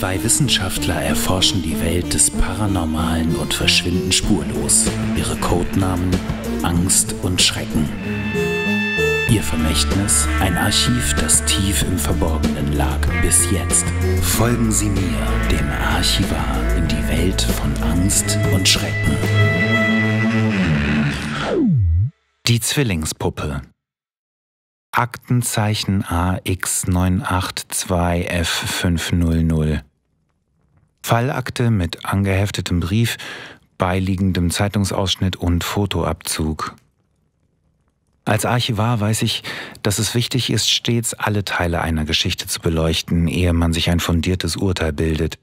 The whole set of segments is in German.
Zwei Wissenschaftler erforschen die Welt des Paranormalen und verschwinden spurlos. Ihre Codenamen Angst und Schrecken. Ihr Vermächtnis, ein Archiv, das tief im Verborgenen lag bis jetzt. Folgen Sie mir, dem Archivar, in die Welt von Angst und Schrecken. Die Zwillingspuppe. Aktenzeichen AX982F500 Fallakte mit angeheftetem Brief, beiliegendem Zeitungsausschnitt und Fotoabzug. Als Archivar weiß ich, dass es wichtig ist, stets alle Teile einer Geschichte zu beleuchten, ehe man sich ein fundiertes Urteil bildet.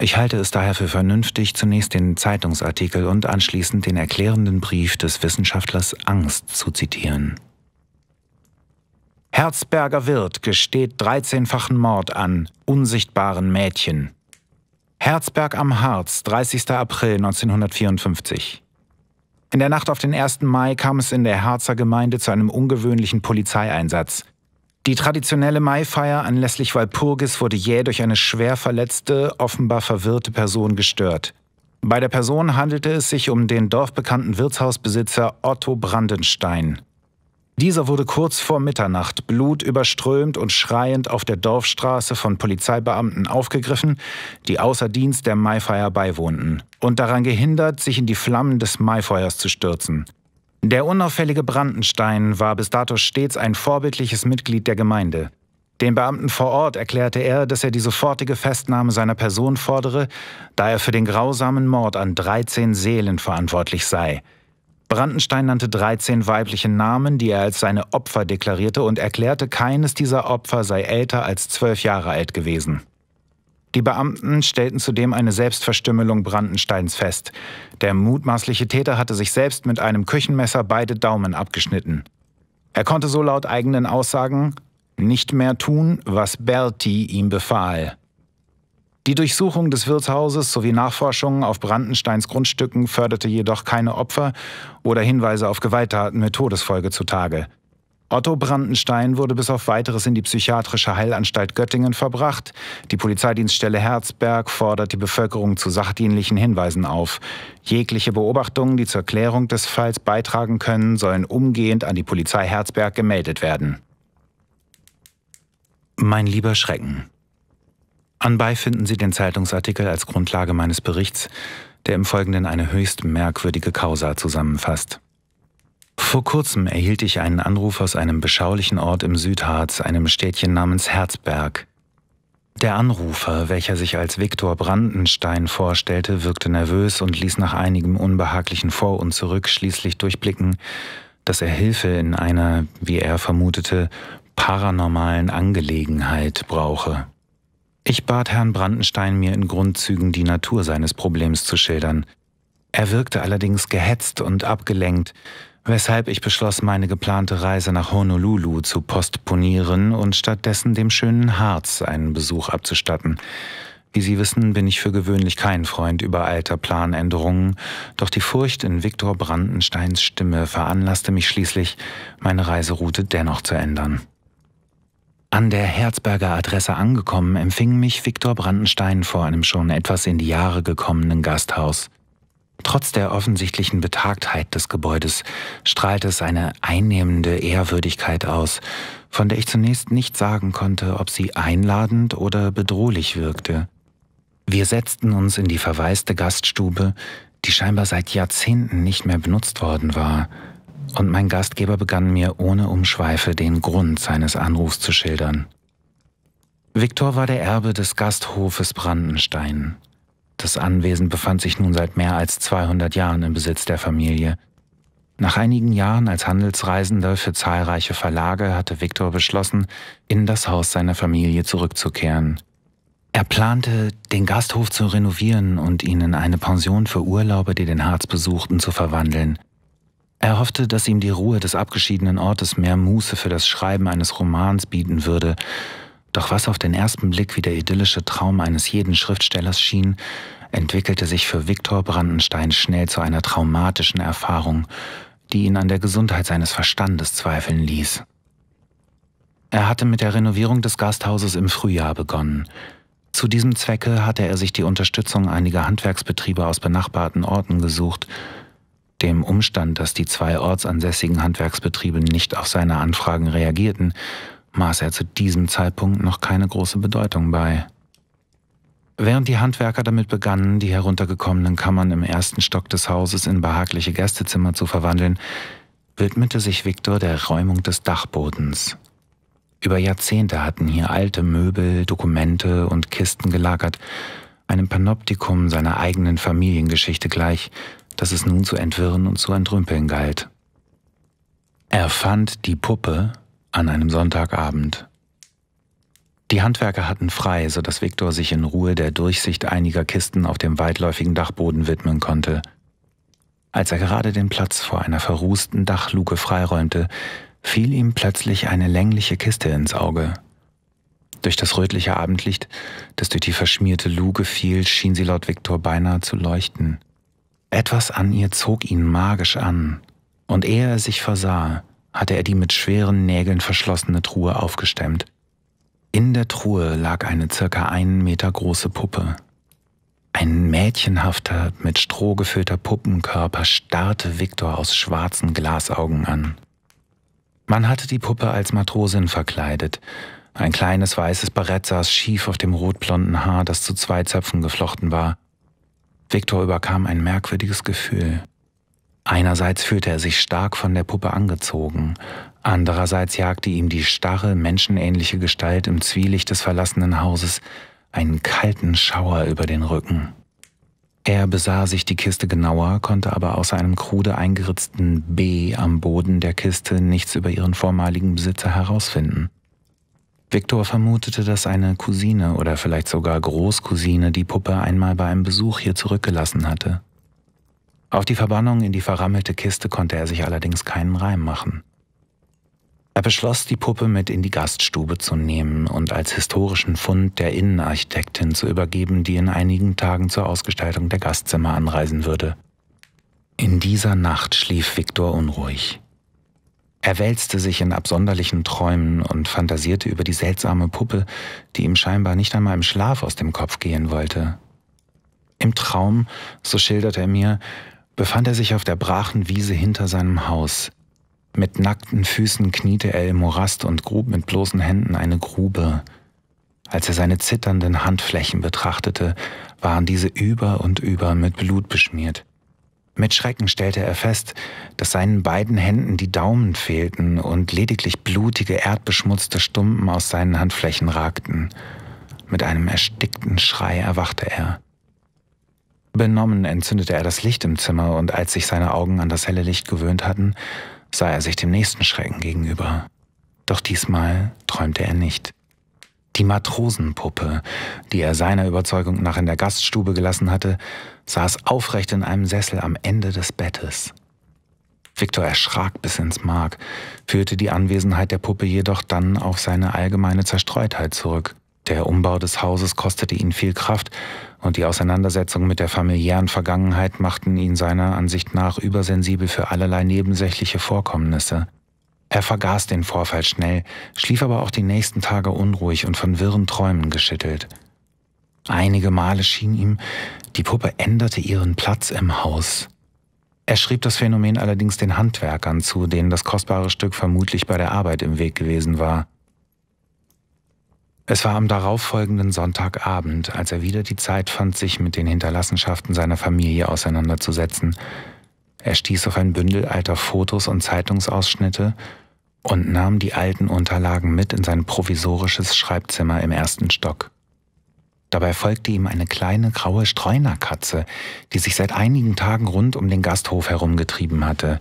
Ich halte es daher für vernünftig, zunächst den Zeitungsartikel und anschließend den erklärenden Brief des Wissenschaftlers Angst zu zitieren. Herzberger Wirt gesteht dreizehnfachen Mord an unsichtbaren Mädchen. Herzberg am Harz, 30. April 1954. In der Nacht auf den 1. Mai kam es in der Harzer Gemeinde zu einem ungewöhnlichen Polizeieinsatz. Die traditionelle Maifeier anlässlich Walpurgis wurde jäh durch eine schwer verletzte, offenbar verwirrte Person gestört. Bei der Person handelte es sich um den dorfbekannten Wirtshausbesitzer Otto Brandenstein. Dieser wurde kurz vor Mitternacht blutüberströmt und schreiend auf der Dorfstraße von Polizeibeamten aufgegriffen, die außer Dienst der Maifeier beiwohnten und daran gehindert, sich in die Flammen des Maifeuers zu stürzen. Der unauffällige Brandenstein war bis dato stets ein vorbildliches Mitglied der Gemeinde. Den Beamten vor Ort erklärte er, dass er die sofortige Festnahme seiner Person fordere, da er für den grausamen Mord an 13 Seelen verantwortlich sei – Brandenstein nannte 13 weibliche Namen, die er als seine Opfer deklarierte und erklärte, keines dieser Opfer sei älter als zwölf Jahre alt gewesen. Die Beamten stellten zudem eine Selbstverstümmelung Brandensteins fest. Der mutmaßliche Täter hatte sich selbst mit einem Küchenmesser beide Daumen abgeschnitten. Er konnte so laut eigenen Aussagen nicht mehr tun, was Berti ihm befahl. Die Durchsuchung des Wirtshauses sowie Nachforschungen auf Brandensteins Grundstücken förderte jedoch keine Opfer oder Hinweise auf Gewalttaten mit Todesfolge zutage. Otto Brandenstein wurde bis auf weiteres in die psychiatrische Heilanstalt Göttingen verbracht. Die Polizeidienststelle Herzberg fordert die Bevölkerung zu sachdienlichen Hinweisen auf. Jegliche Beobachtungen, die zur Klärung des Falls beitragen können, sollen umgehend an die Polizei Herzberg gemeldet werden. Mein lieber Schrecken. Anbei finden Sie den Zeitungsartikel als Grundlage meines Berichts, der im Folgenden eine höchst merkwürdige Causa zusammenfasst. Vor kurzem erhielt ich einen Anruf aus einem beschaulichen Ort im Südharz, einem Städtchen namens Herzberg. Der Anrufer, welcher sich als Viktor Brandenstein vorstellte, wirkte nervös und ließ nach einigem unbehaglichen Vor- und Zurück schließlich durchblicken, dass er Hilfe in einer, wie er vermutete, paranormalen Angelegenheit brauche. Ich bat Herrn Brandenstein, mir in Grundzügen die Natur seines Problems zu schildern. Er wirkte allerdings gehetzt und abgelenkt, weshalb ich beschloss, meine geplante Reise nach Honolulu zu postponieren und stattdessen dem schönen Harz einen Besuch abzustatten. Wie Sie wissen, bin ich für gewöhnlich kein Freund übereilter Planänderungen, doch die Furcht in Viktor Brandensteins Stimme veranlasste mich schließlich, meine Reiseroute dennoch zu ändern. An der Herzberger Adresse angekommen, empfing mich Viktor Brandenstein vor einem schon etwas in die Jahre gekommenen Gasthaus. Trotz der offensichtlichen Betagtheit des Gebäudes strahlte es eine einnehmende Ehrwürdigkeit aus, von der ich zunächst nicht sagen konnte, ob sie einladend oder bedrohlich wirkte. Wir setzten uns in die verwaiste Gaststube, die scheinbar seit Jahrzehnten nicht mehr benutzt worden war, und mein Gastgeber begann mir ohne Umschweife den Grund seines Anrufs zu schildern. Viktor war der Erbe des Gasthofes Brandenstein. Das Anwesen befand sich nun seit mehr als 200 Jahren im Besitz der Familie. Nach einigen Jahren als Handelsreisender für zahlreiche Verlage hatte Viktor beschlossen, in das Haus seiner Familie zurückzukehren. Er plante, den Gasthof zu renovieren und ihn in eine Pension für Urlaube, die den Harz besuchten, zu verwandeln – er hoffte, dass ihm die Ruhe des abgeschiedenen Ortes mehr Muße für das Schreiben eines Romans bieten würde, doch was auf den ersten Blick wie der idyllische Traum eines jeden Schriftstellers schien, entwickelte sich für Viktor Brandenstein schnell zu einer traumatischen Erfahrung, die ihn an der Gesundheit seines Verstandes zweifeln ließ. Er hatte mit der Renovierung des Gasthauses im Frühjahr begonnen. Zu diesem Zwecke hatte er sich die Unterstützung einiger Handwerksbetriebe aus benachbarten Orten gesucht, dem Umstand, dass die zwei ortsansässigen Handwerksbetriebe nicht auf seine Anfragen reagierten, maß er zu diesem Zeitpunkt noch keine große Bedeutung bei. Während die Handwerker damit begannen, die heruntergekommenen Kammern im ersten Stock des Hauses in behagliche Gästezimmer zu verwandeln, widmete sich Viktor der Räumung des Dachbodens. Über Jahrzehnte hatten hier alte Möbel, Dokumente und Kisten gelagert, einem Panoptikum seiner eigenen Familiengeschichte gleich, dass es nun zu entwirren und zu entrümpeln galt. Er fand die Puppe an einem Sonntagabend. Die Handwerker hatten frei, so dass Viktor sich in Ruhe der Durchsicht einiger Kisten auf dem weitläufigen Dachboden widmen konnte. Als er gerade den Platz vor einer verrußten Dachluke freiräumte, fiel ihm plötzlich eine längliche Kiste ins Auge. Durch das rötliche Abendlicht, das durch die verschmierte Luke fiel, schien sie laut Viktor beinahe zu leuchten. Etwas an ihr zog ihn magisch an, und ehe er sich versah, hatte er die mit schweren Nägeln verschlossene Truhe aufgestemmt. In der Truhe lag eine circa einen Meter große Puppe. Ein mädchenhafter, mit Stroh gefüllter Puppenkörper starrte Viktor aus schwarzen Glasaugen an. Man hatte die Puppe als Matrosin verkleidet. Ein kleines weißes Barett saß schief auf dem rotblonden Haar, das zu zwei Zöpfen geflochten war, Viktor überkam ein merkwürdiges Gefühl. Einerseits fühlte er sich stark von der Puppe angezogen, andererseits jagte ihm die starre, menschenähnliche Gestalt im Zwielicht des verlassenen Hauses einen kalten Schauer über den Rücken. Er besah sich die Kiste genauer, konnte aber außer einem krude eingeritzten B am Boden der Kiste nichts über ihren vormaligen Besitzer herausfinden. Viktor vermutete, dass eine Cousine oder vielleicht sogar Großcousine die Puppe einmal bei einem Besuch hier zurückgelassen hatte. Auf die Verbannung in die verrammelte Kiste konnte er sich allerdings keinen Reim machen. Er beschloss, die Puppe mit in die Gaststube zu nehmen und als historischen Fund der Innenarchitektin zu übergeben, die in einigen Tagen zur Ausgestaltung der Gastzimmer anreisen würde. In dieser Nacht schlief Viktor unruhig. Er wälzte sich in absonderlichen Träumen und fantasierte über die seltsame Puppe, die ihm scheinbar nicht einmal im Schlaf aus dem Kopf gehen wollte. Im Traum, so schildert er mir, befand er sich auf der brachen Wiese hinter seinem Haus. Mit nackten Füßen kniete er im Morast und grub mit bloßen Händen eine Grube. Als er seine zitternden Handflächen betrachtete, waren diese über und über mit Blut beschmiert. Mit Schrecken stellte er fest, dass seinen beiden Händen die Daumen fehlten und lediglich blutige, erdbeschmutzte Stumpen aus seinen Handflächen ragten. Mit einem erstickten Schrei erwachte er. Benommen entzündete er das Licht im Zimmer und als sich seine Augen an das helle Licht gewöhnt hatten, sah er sich dem nächsten Schrecken gegenüber. Doch diesmal träumte er nicht. Die Matrosenpuppe, die er seiner Überzeugung nach in der Gaststube gelassen hatte, saß aufrecht in einem Sessel am Ende des Bettes. Viktor erschrak bis ins Mark, führte die Anwesenheit der Puppe jedoch dann auf seine allgemeine Zerstreutheit zurück. Der Umbau des Hauses kostete ihn viel Kraft und die Auseinandersetzung mit der familiären Vergangenheit machten ihn seiner Ansicht nach übersensibel für allerlei nebensächliche Vorkommnisse. Er vergaß den Vorfall schnell, schlief aber auch die nächsten Tage unruhig und von wirren Träumen geschüttelt. Einige Male schien ihm, die Puppe änderte ihren Platz im Haus. Er schrieb das Phänomen allerdings den Handwerkern zu, denen das kostbare Stück vermutlich bei der Arbeit im Weg gewesen war. Es war am darauffolgenden Sonntagabend, als er wieder die Zeit fand, sich mit den Hinterlassenschaften seiner Familie auseinanderzusetzen. Er stieß auf ein Bündel alter Fotos und Zeitungsausschnitte und nahm die alten Unterlagen mit in sein provisorisches Schreibzimmer im ersten Stock. Dabei folgte ihm eine kleine graue Streunerkatze, die sich seit einigen Tagen rund um den Gasthof herumgetrieben hatte.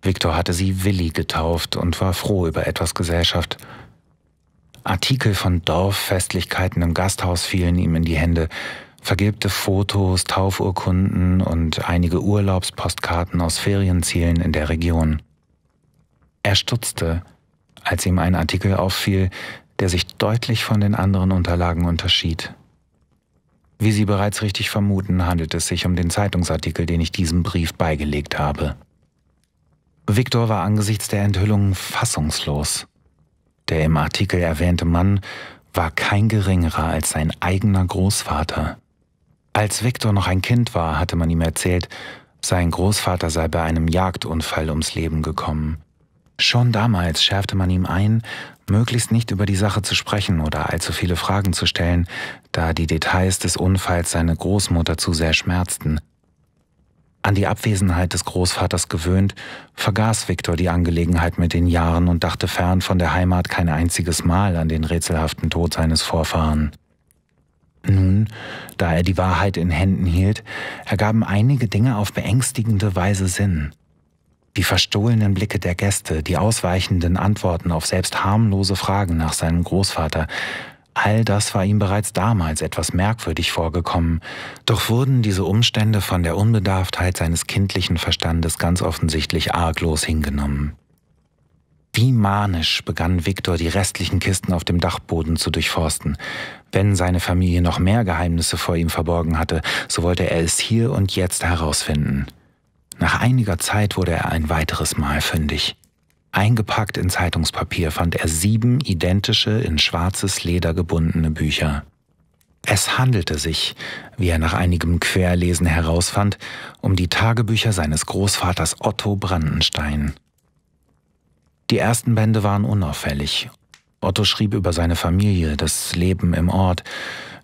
Viktor hatte sie Willi getauft und war froh über etwas Gesellschaft. Artikel von Dorffestlichkeiten im Gasthaus fielen ihm in die Hände, vergilbte Fotos, Taufurkunden und einige Urlaubspostkarten aus Ferienzielen in der Region. Er stutzte, als ihm ein Artikel auffiel, der sich deutlich von den anderen Unterlagen unterschied. Wie Sie bereits richtig vermuten, handelt es sich um den Zeitungsartikel, den ich diesem Brief beigelegt habe. Viktor war angesichts der Enthüllung fassungslos. Der im Artikel erwähnte Mann war kein geringerer als sein eigener Großvater. Als Viktor noch ein Kind war, hatte man ihm erzählt, sein Großvater sei bei einem Jagdunfall ums Leben gekommen. Schon damals schärfte man ihm ein, möglichst nicht über die Sache zu sprechen oder allzu viele Fragen zu stellen, da die Details des Unfalls seine Großmutter zu sehr schmerzten. An die Abwesenheit des Großvaters gewöhnt, vergaß Viktor die Angelegenheit mit den Jahren und dachte fern von der Heimat kein einziges Mal an den rätselhaften Tod seines Vorfahren. Nun, da er die Wahrheit in Händen hielt, ergaben einige Dinge auf beängstigende Weise Sinn. Die verstohlenen Blicke der Gäste, die ausweichenden Antworten auf selbst harmlose Fragen nach seinem Großvater, all das war ihm bereits damals etwas merkwürdig vorgekommen, doch wurden diese Umstände von der Unbedarftheit seines kindlichen Verstandes ganz offensichtlich arglos hingenommen. Wie manisch begann Viktor die restlichen Kisten auf dem Dachboden zu durchforsten. Wenn seine Familie noch mehr Geheimnisse vor ihm verborgen hatte, so wollte er es hier und jetzt herausfinden. Nach einiger Zeit wurde er ein weiteres Mal fündig. Eingepackt in Zeitungspapier fand er sieben identische, in schwarzes Leder gebundene Bücher. Es handelte sich, wie er nach einigem Querlesen herausfand, um die Tagebücher seines Großvaters Otto Brandenstein. Die ersten Bände waren unauffällig. Otto schrieb über seine Familie, das Leben im Ort,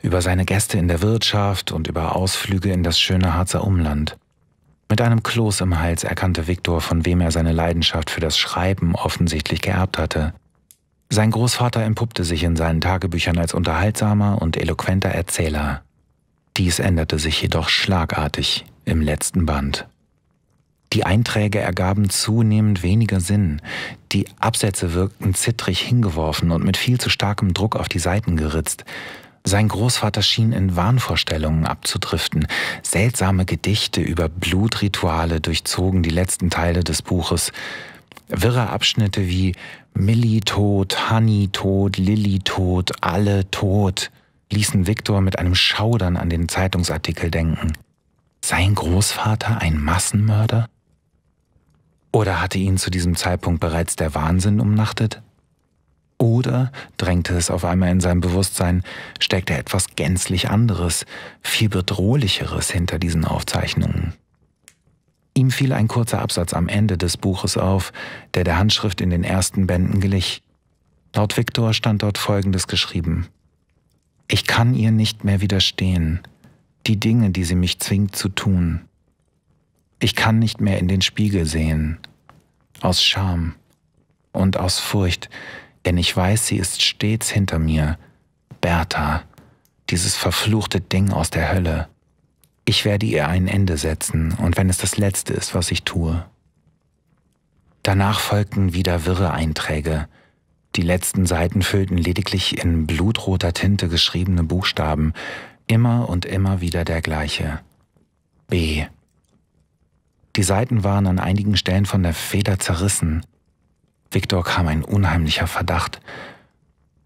über seine Gäste in der Wirtschaft und über Ausflüge in das schöne Harzer Umland. Mit einem Kloß im Hals erkannte Viktor, von wem er seine Leidenschaft für das Schreiben offensichtlich geerbt hatte. Sein Großvater empuppte sich in seinen Tagebüchern als unterhaltsamer und eloquenter Erzähler. Dies änderte sich jedoch schlagartig im letzten Band. Die Einträge ergaben zunehmend weniger Sinn, die Absätze wirkten zittrig hingeworfen und mit viel zu starkem Druck auf die Seiten geritzt, sein Großvater schien in Wahnvorstellungen abzudriften. Seltsame Gedichte über Blutrituale durchzogen die letzten Teile des Buches. Wirre Abschnitte wie Millie tot, Honey tot, Lilly tot, alle tot ließen Viktor mit einem Schaudern an den Zeitungsartikel denken. Sein Großvater ein Massenmörder? Oder hatte ihn zu diesem Zeitpunkt bereits der Wahnsinn umnachtet? Oder, drängte es auf einmal in sein Bewusstsein, steckte etwas gänzlich anderes, viel bedrohlicheres hinter diesen Aufzeichnungen. Ihm fiel ein kurzer Absatz am Ende des Buches auf, der der Handschrift in den ersten Bänden glich. Laut Viktor stand dort Folgendes geschrieben. Ich kann ihr nicht mehr widerstehen, die Dinge, die sie mich zwingt zu tun. Ich kann nicht mehr in den Spiegel sehen, aus Scham und aus Furcht, denn ich weiß, sie ist stets hinter mir. Bertha, dieses verfluchte Ding aus der Hölle. Ich werde ihr ein Ende setzen, und wenn es das Letzte ist, was ich tue. Danach folgten wieder wirre Einträge. Die letzten Seiten füllten lediglich in blutroter Tinte geschriebene Buchstaben, immer und immer wieder der gleiche. B. Die Seiten waren an einigen Stellen von der Feder zerrissen, Viktor kam ein unheimlicher Verdacht.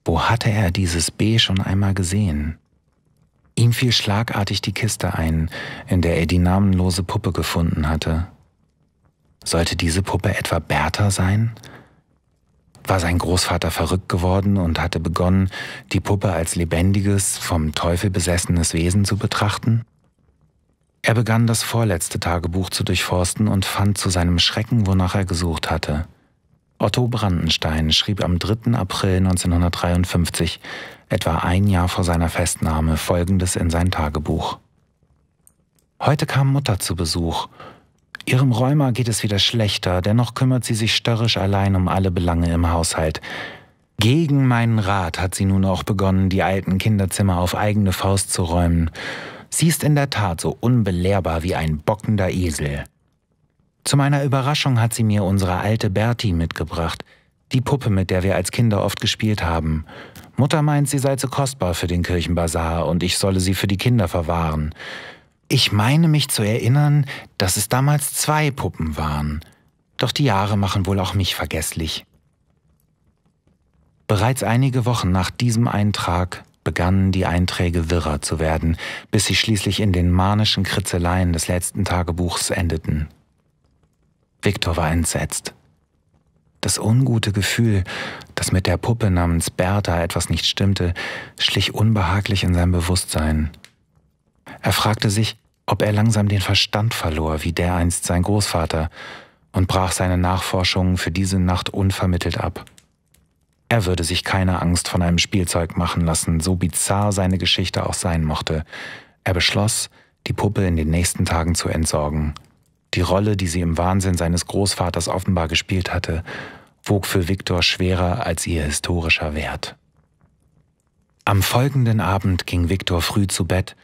Wo hatte er dieses B schon einmal gesehen? Ihm fiel schlagartig die Kiste ein, in der er die namenlose Puppe gefunden hatte. Sollte diese Puppe etwa Bertha sein? War sein Großvater verrückt geworden und hatte begonnen, die Puppe als lebendiges, vom Teufel besessenes Wesen zu betrachten? Er begann das vorletzte Tagebuch zu durchforsten und fand zu seinem Schrecken, wonach er gesucht hatte. Otto Brandenstein schrieb am 3. April 1953, etwa ein Jahr vor seiner Festnahme, Folgendes in sein Tagebuch. Heute kam Mutter zu Besuch. Ihrem Rheuma geht es wieder schlechter, dennoch kümmert sie sich störrisch allein um alle Belange im Haushalt. Gegen meinen Rat hat sie nun auch begonnen, die alten Kinderzimmer auf eigene Faust zu räumen. Sie ist in der Tat so unbelehrbar wie ein bockender Esel. Zu meiner Überraschung hat sie mir unsere alte Bertie mitgebracht, die Puppe, mit der wir als Kinder oft gespielt haben. Mutter meint, sie sei zu kostbar für den Kirchenbazar und ich solle sie für die Kinder verwahren. Ich meine mich zu erinnern, dass es damals zwei Puppen waren. Doch die Jahre machen wohl auch mich vergesslich. Bereits einige Wochen nach diesem Eintrag begannen die Einträge wirrer zu werden, bis sie schließlich in den manischen Kritzeleien des letzten Tagebuchs endeten. Viktor war entsetzt. Das ungute Gefühl, dass mit der Puppe namens Bertha etwas nicht stimmte, schlich unbehaglich in sein Bewusstsein. Er fragte sich, ob er langsam den Verstand verlor, wie dereinst sein Großvater, und brach seine Nachforschungen für diese Nacht unvermittelt ab. Er würde sich keine Angst von einem Spielzeug machen lassen, so bizarr seine Geschichte auch sein mochte. Er beschloss, die Puppe in den nächsten Tagen zu entsorgen. Die Rolle, die sie im Wahnsinn seines Großvaters offenbar gespielt hatte, wog für Viktor schwerer als ihr historischer Wert. Am folgenden Abend ging Viktor früh zu Bett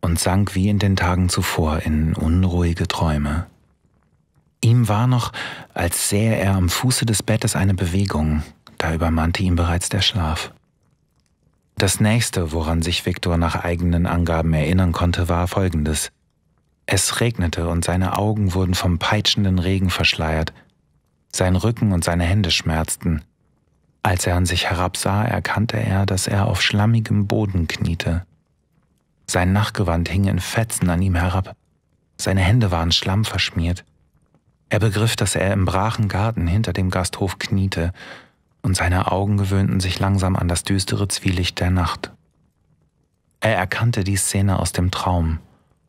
und sank wie in den Tagen zuvor in unruhige Träume. Ihm war noch, als sähe er am Fuße des Bettes eine Bewegung, da übermannte ihn bereits der Schlaf. Das nächste, woran sich Viktor nach eigenen Angaben erinnern konnte, war folgendes. Es regnete und seine Augen wurden vom peitschenden Regen verschleiert. Sein Rücken und seine Hände schmerzten. Als er an sich herabsah, erkannte er, dass er auf schlammigem Boden kniete. Sein Nachtgewand hing in Fetzen an ihm herab. Seine Hände waren schlammverschmiert. Er begriff, dass er im brachen Garten hinter dem Gasthof kniete, und seine Augen gewöhnten sich langsam an das düstere Zwielicht der Nacht. Er erkannte die Szene aus dem Traum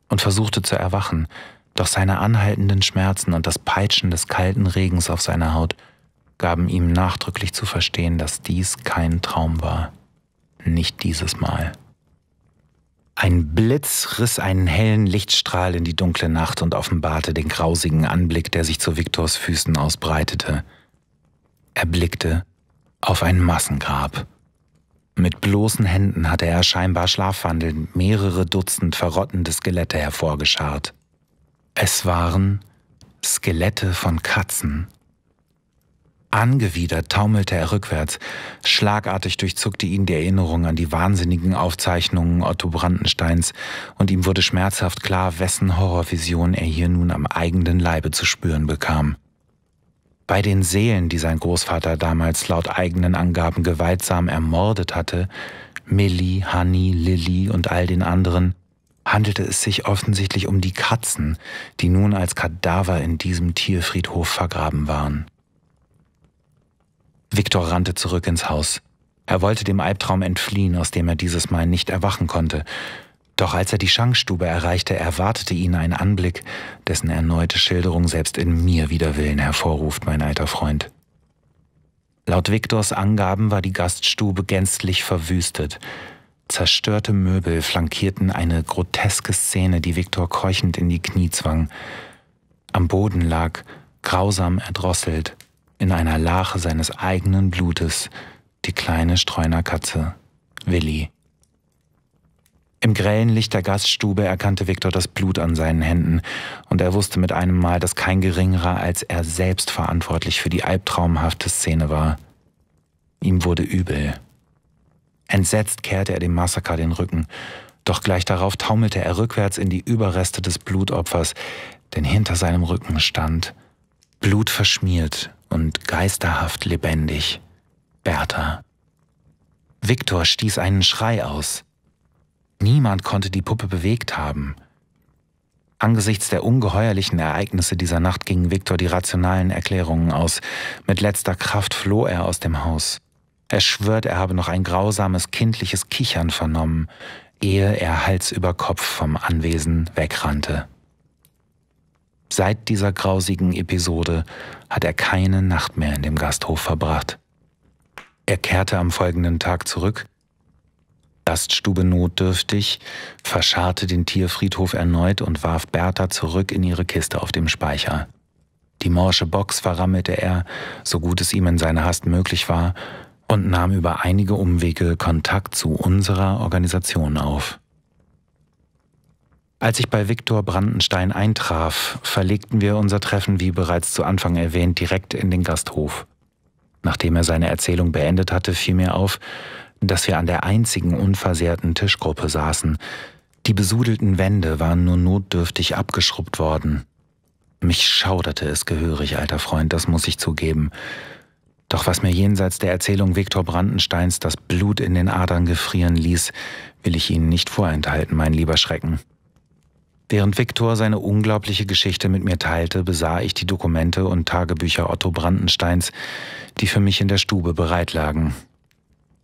und versuchte zu erwachen, doch seine anhaltenden Schmerzen und das Peitschen des kalten Regens auf seiner Haut gaben ihm nachdrücklich zu verstehen, dass dies kein Traum war. Nicht dieses Mal. Ein Blitz riss einen hellen Lichtstrahl in die dunkle Nacht und offenbarte den grausigen Anblick, der sich zu Viktors Füßen ausbreitete. Er blickte auf ein Massengrab. Mit bloßen Händen hatte er scheinbar schlafwandelnd mehrere Dutzend verrottende Skelette hervorgescharrt. Es waren Skelette von Katzen. Angewidert taumelte er rückwärts. Schlagartig durchzuckte ihn die Erinnerung an die wahnsinnigen Aufzeichnungen Otto Brandensteins und ihm wurde schmerzhaft klar, wessen Horrorvision er hier nun am eigenen Leibe zu spüren bekam. Bei den Seelen, die sein Großvater damals laut eigenen Angaben gewaltsam ermordet hatte, Millie, Honey, Lilly und all den anderen, handelte es sich offensichtlich um die Katzen, die nun als Kadaver in diesem Tierfriedhof vergraben waren. Viktor rannte zurück ins Haus. Er wollte dem Albtraum entfliehen, aus dem er dieses Mal nicht erwachen konnte, doch als er die Schankstube erreichte, erwartete ihn ein Anblick, dessen erneute Schilderung selbst in mir Widerwillen hervorruft, mein alter Freund. Laut Viktors Angaben war die Gaststube gänzlich verwüstet. Zerstörte Möbel flankierten eine groteske Szene, die Viktor keuchend in die Knie zwang. Am Boden lag, grausam erdrosselt, in einer Lache seines eigenen Blutes, die kleine Streunerkatze, Willi. Im grellen Licht der Gaststube erkannte Viktor das Blut an seinen Händen und er wusste mit einem Mal, dass kein geringerer als er selbst verantwortlich für die albtraumhafte Szene war. Ihm wurde übel. Entsetzt kehrte er dem Massaker den Rücken, doch gleich darauf taumelte er rückwärts in die Überreste des Blutopfers, denn hinter seinem Rücken stand, blutverschmiert und geisterhaft lebendig, Bertha. Viktor stieß einen Schrei aus. Niemand konnte die Puppe bewegt haben. Angesichts der ungeheuerlichen Ereignisse dieser Nacht gingen Viktor die rationalen Erklärungen aus. Mit letzter Kraft floh er aus dem Haus. Er schwört, er habe noch ein grausames kindliches Kichern vernommen, ehe er Hals über Kopf vom Anwesen wegrannte. Seit dieser grausigen Episode hat er keine Nacht mehr in dem Gasthof verbracht. Er kehrte am folgenden Tag zurück Gaststube notdürftig, verscharrte den Tierfriedhof erneut und warf Bertha zurück in ihre Kiste auf dem Speicher. Die morsche Box verrammelte er, so gut es ihm in seiner Hast möglich war, und nahm über einige Umwege Kontakt zu unserer Organisation auf. Als ich bei Viktor Brandenstein eintraf, verlegten wir unser Treffen, wie bereits zu Anfang erwähnt, direkt in den Gasthof. Nachdem er seine Erzählung beendet hatte, fiel mir auf, dass wir an der einzigen unversehrten Tischgruppe saßen. Die besudelten Wände waren nur notdürftig abgeschrubbt worden. Mich schauderte es gehörig, alter Freund, das muss ich zugeben. Doch was mir jenseits der Erzählung Viktor Brandensteins das Blut in den Adern gefrieren ließ, will ich Ihnen nicht vorenthalten, mein lieber Schrecken. Während Viktor seine unglaubliche Geschichte mit mir teilte, besah ich die Dokumente und Tagebücher Otto Brandensteins, die für mich in der Stube bereitlagen.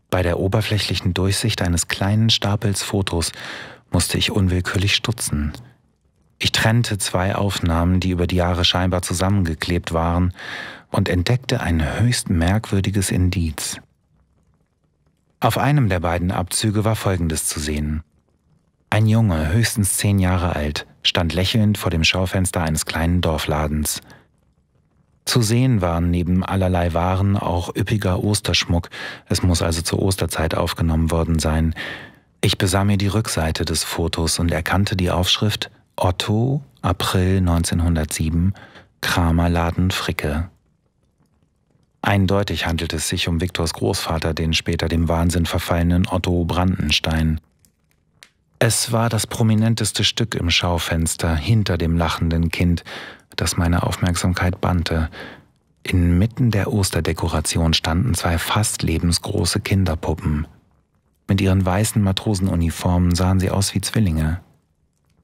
Bei der oberflächlichen Durchsicht eines kleinen Stapels Fotos musste ich unwillkürlich stutzen. Ich trennte zwei Aufnahmen, die über die Jahre scheinbar zusammengeklebt waren, und entdeckte ein höchst merkwürdiges Indiz. Auf einem der beiden Abzüge war Folgendes zu sehen. Ein Junge, höchstens zehn Jahre alt, stand lächelnd vor dem Schaufenster eines kleinen Dorfladens – zu sehen waren neben allerlei Waren auch üppiger Osterschmuck, es muss also zur Osterzeit aufgenommen worden sein. Ich besah mir die Rückseite des Fotos und erkannte die Aufschrift Otto, April 1907, Kramerladen Fricke. Eindeutig handelt es sich um Viktors Großvater, den später dem Wahnsinn verfallenen Otto Brandenstein. Es war das prominenteste Stück im Schaufenster hinter dem lachenden Kind das meine Aufmerksamkeit bannte. Inmitten der Osterdekoration standen zwei fast lebensgroße Kinderpuppen. Mit ihren weißen Matrosenuniformen sahen sie aus wie Zwillinge.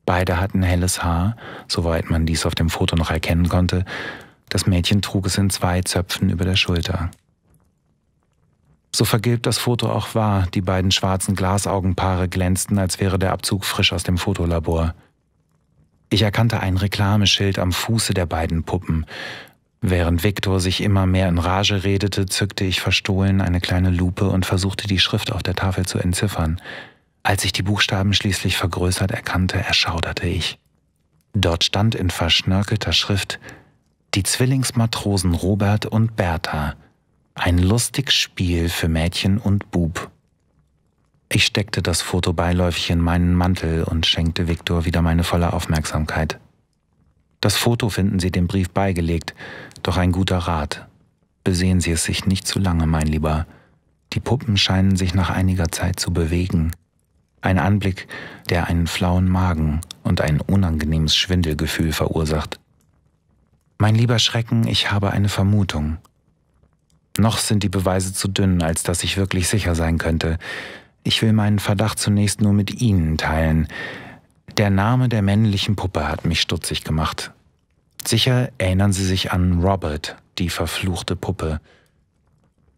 Beide hatten helles Haar, soweit man dies auf dem Foto noch erkennen konnte. Das Mädchen trug es in zwei Zöpfen über der Schulter. So vergilbt das Foto auch war, die beiden schwarzen Glasaugenpaare glänzten, als wäre der Abzug frisch aus dem Fotolabor. Ich erkannte ein Reklameschild am Fuße der beiden Puppen. Während Viktor sich immer mehr in Rage redete, zückte ich verstohlen eine kleine Lupe und versuchte die Schrift auf der Tafel zu entziffern. Als ich die Buchstaben schließlich vergrößert erkannte, erschauderte ich. Dort stand in verschnörkelter Schrift die Zwillingsmatrosen Robert und Bertha. Ein lustig Spiel für Mädchen und Bub. Ich steckte das Foto beiläufig in meinen Mantel und schenkte Viktor wieder meine volle Aufmerksamkeit. Das Foto finden Sie dem Brief beigelegt, doch ein guter Rat. Besehen Sie es sich nicht zu lange, mein Lieber. Die Puppen scheinen sich nach einiger Zeit zu bewegen. Ein Anblick, der einen flauen Magen und ein unangenehmes Schwindelgefühl verursacht. Mein lieber Schrecken, ich habe eine Vermutung. Noch sind die Beweise zu dünn, als dass ich wirklich sicher sein könnte. Ich will meinen Verdacht zunächst nur mit Ihnen teilen. Der Name der männlichen Puppe hat mich stutzig gemacht. Sicher erinnern Sie sich an Robert, die verfluchte Puppe.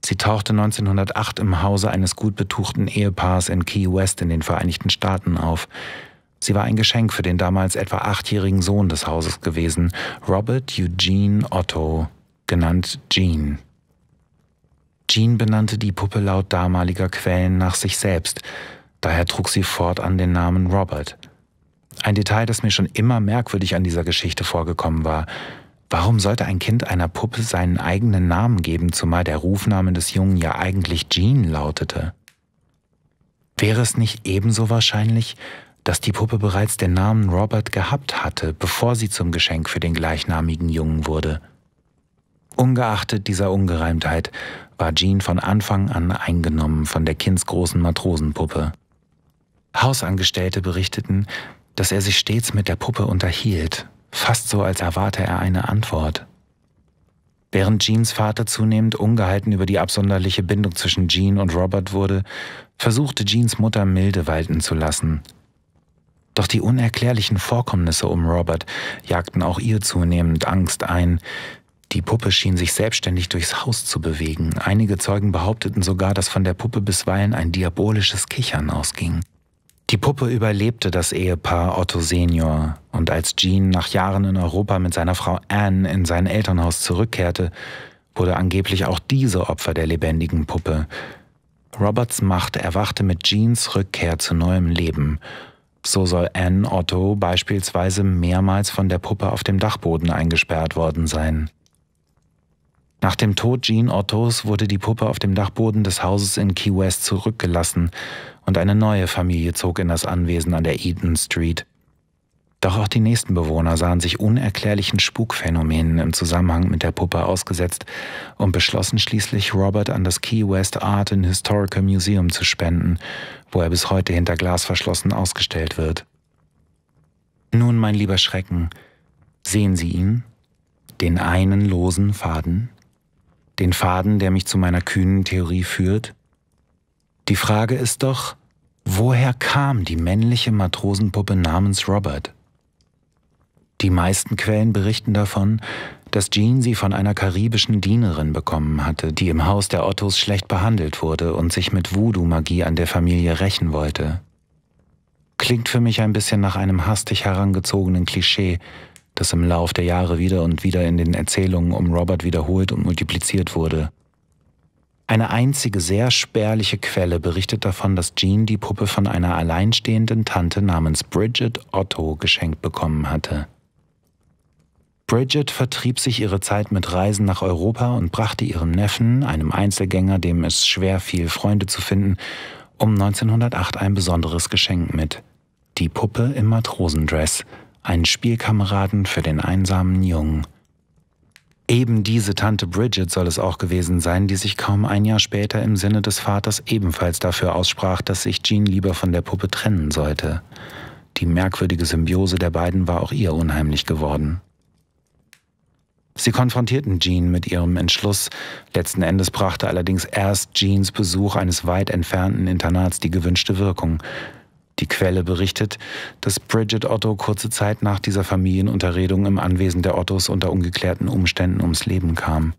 Sie tauchte 1908 im Hause eines gut betuchten Ehepaars in Key West in den Vereinigten Staaten auf. Sie war ein Geschenk für den damals etwa achtjährigen Sohn des Hauses gewesen, Robert Eugene Otto, genannt Jean. Jean benannte die Puppe laut damaliger Quellen nach sich selbst, daher trug sie fortan den Namen Robert. Ein Detail, das mir schon immer merkwürdig an dieser Geschichte vorgekommen war. Warum sollte ein Kind einer Puppe seinen eigenen Namen geben, zumal der Rufname des Jungen ja eigentlich Jean lautete? Wäre es nicht ebenso wahrscheinlich, dass die Puppe bereits den Namen Robert gehabt hatte, bevor sie zum Geschenk für den gleichnamigen Jungen wurde? Ungeachtet dieser Ungereimtheit war Jean von Anfang an eingenommen von der kindsgroßen Matrosenpuppe. Hausangestellte berichteten, dass er sich stets mit der Puppe unterhielt, fast so als erwarte er eine Antwort. Während Jeans Vater zunehmend ungehalten über die absonderliche Bindung zwischen Jean und Robert wurde, versuchte Jeans Mutter milde walten zu lassen. Doch die unerklärlichen Vorkommnisse um Robert jagten auch ihr zunehmend Angst ein, die Puppe schien sich selbstständig durchs Haus zu bewegen. Einige Zeugen behaupteten sogar, dass von der Puppe bisweilen ein diabolisches Kichern ausging. Die Puppe überlebte das Ehepaar Otto Senior und als Jean nach Jahren in Europa mit seiner Frau Anne in sein Elternhaus zurückkehrte, wurde angeblich auch diese Opfer der lebendigen Puppe. Roberts Macht erwachte mit Jeans Rückkehr zu neuem Leben. So soll Anne Otto beispielsweise mehrmals von der Puppe auf dem Dachboden eingesperrt worden sein. Nach dem Tod Jean Ottos wurde die Puppe auf dem Dachboden des Hauses in Key West zurückgelassen und eine neue Familie zog in das Anwesen an der Eden Street. Doch auch die nächsten Bewohner sahen sich unerklärlichen Spukphänomenen im Zusammenhang mit der Puppe ausgesetzt und beschlossen schließlich, Robert an das Key West Art and Historical Museum zu spenden, wo er bis heute hinter Glas verschlossen ausgestellt wird. Nun, mein lieber Schrecken, sehen Sie ihn? Den einen losen Faden? den Faden, der mich zu meiner kühnen Theorie führt? Die Frage ist doch, woher kam die männliche Matrosenpuppe namens Robert? Die meisten Quellen berichten davon, dass Jean sie von einer karibischen Dienerin bekommen hatte, die im Haus der Ottos schlecht behandelt wurde und sich mit Voodoo-Magie an der Familie rächen wollte. Klingt für mich ein bisschen nach einem hastig herangezogenen Klischee, das im Lauf der Jahre wieder und wieder in den Erzählungen um Robert wiederholt und multipliziert wurde. Eine einzige sehr spärliche Quelle berichtet davon, dass Jean die Puppe von einer alleinstehenden Tante namens Bridget Otto geschenkt bekommen hatte. Bridget vertrieb sich ihre Zeit mit Reisen nach Europa und brachte ihrem Neffen, einem Einzelgänger, dem es schwer fiel, Freunde zu finden, um 1908 ein besonderes Geschenk mit. Die Puppe im Matrosendress – einen Spielkameraden für den einsamen Jungen. Eben diese Tante Bridget soll es auch gewesen sein, die sich kaum ein Jahr später im Sinne des Vaters ebenfalls dafür aussprach, dass sich Jean lieber von der Puppe trennen sollte. Die merkwürdige Symbiose der beiden war auch ihr unheimlich geworden. Sie konfrontierten Jean mit ihrem Entschluss. Letzten Endes brachte allerdings erst Jeans Besuch eines weit entfernten Internats die gewünschte Wirkung. Die Quelle berichtet, dass Bridget Otto kurze Zeit nach dieser Familienunterredung im Anwesen der Ottos unter ungeklärten Umständen ums Leben kam.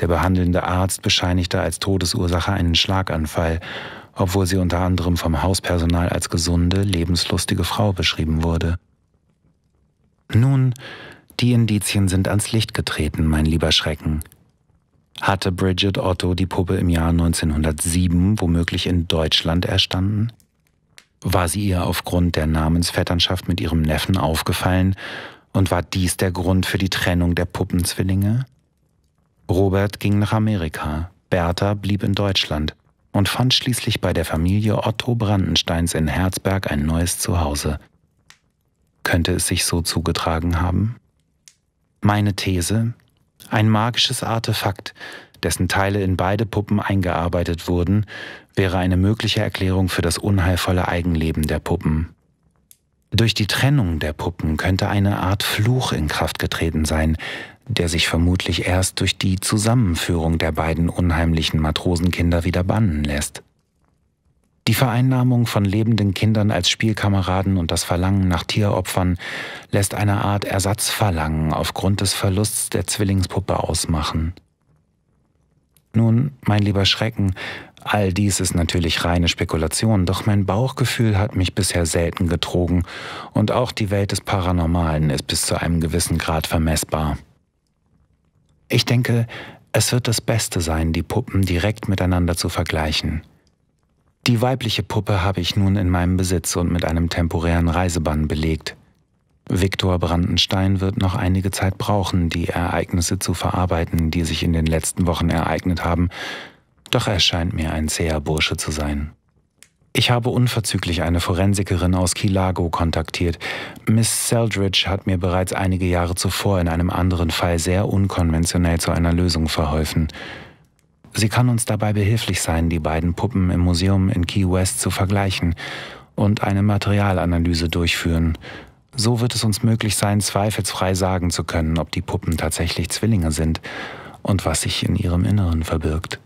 Der behandelnde Arzt bescheinigte als Todesursache einen Schlaganfall, obwohl sie unter anderem vom Hauspersonal als gesunde, lebenslustige Frau beschrieben wurde. Nun, die Indizien sind ans Licht getreten, mein lieber Schrecken. Hatte Bridget Otto die Puppe im Jahr 1907 womöglich in Deutschland erstanden? war sie ihr aufgrund der Namensvetternschaft mit ihrem Neffen aufgefallen und war dies der Grund für die Trennung der Puppenzwillinge? Robert ging nach Amerika, Bertha blieb in Deutschland und fand schließlich bei der Familie Otto Brandensteins in Herzberg ein neues Zuhause. Könnte es sich so zugetragen haben? Meine These? Ein magisches Artefakt, dessen Teile in beide Puppen eingearbeitet wurden wäre eine mögliche Erklärung für das unheilvolle Eigenleben der Puppen. Durch die Trennung der Puppen könnte eine Art Fluch in Kraft getreten sein, der sich vermutlich erst durch die Zusammenführung der beiden unheimlichen Matrosenkinder wieder bannen lässt. Die Vereinnahmung von lebenden Kindern als Spielkameraden und das Verlangen nach Tieropfern lässt eine Art Ersatzverlangen aufgrund des Verlusts der Zwillingspuppe ausmachen. Nun, mein lieber Schrecken, all dies ist natürlich reine Spekulation, doch mein Bauchgefühl hat mich bisher selten getrogen und auch die Welt des Paranormalen ist bis zu einem gewissen Grad vermessbar. Ich denke, es wird das Beste sein, die Puppen direkt miteinander zu vergleichen. Die weibliche Puppe habe ich nun in meinem Besitz und mit einem temporären Reisebann belegt. Viktor Brandenstein wird noch einige Zeit brauchen, die Ereignisse zu verarbeiten, die sich in den letzten Wochen ereignet haben, doch er scheint mir ein zäher Bursche zu sein. Ich habe unverzüglich eine Forensikerin aus Kilago kontaktiert. Miss Seldridge hat mir bereits einige Jahre zuvor in einem anderen Fall sehr unkonventionell zu einer Lösung verholfen. Sie kann uns dabei behilflich sein, die beiden Puppen im Museum in Key West zu vergleichen und eine Materialanalyse durchführen. So wird es uns möglich sein, zweifelsfrei sagen zu können, ob die Puppen tatsächlich Zwillinge sind und was sich in ihrem Inneren verbirgt.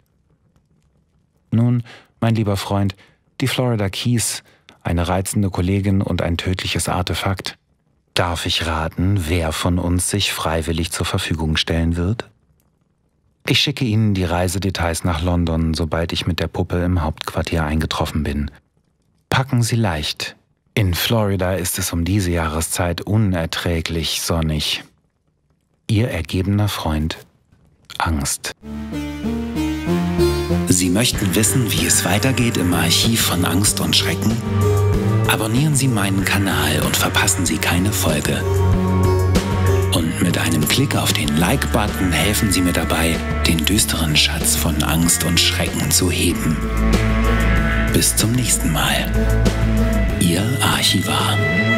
Nun, mein lieber Freund, die Florida Keys, eine reizende Kollegin und ein tödliches Artefakt. Darf ich raten, wer von uns sich freiwillig zur Verfügung stellen wird? Ich schicke Ihnen die Reisedetails nach London, sobald ich mit der Puppe im Hauptquartier eingetroffen bin. Packen Sie leicht, in Florida ist es um diese Jahreszeit unerträglich sonnig. Ihr ergebener Freund Angst. Sie möchten wissen, wie es weitergeht im Archiv von Angst und Schrecken? Abonnieren Sie meinen Kanal und verpassen Sie keine Folge. Und mit einem Klick auf den Like-Button helfen Sie mir dabei, den düsteren Schatz von Angst und Schrecken zu heben. Bis zum nächsten Mal. Ihr Archivar.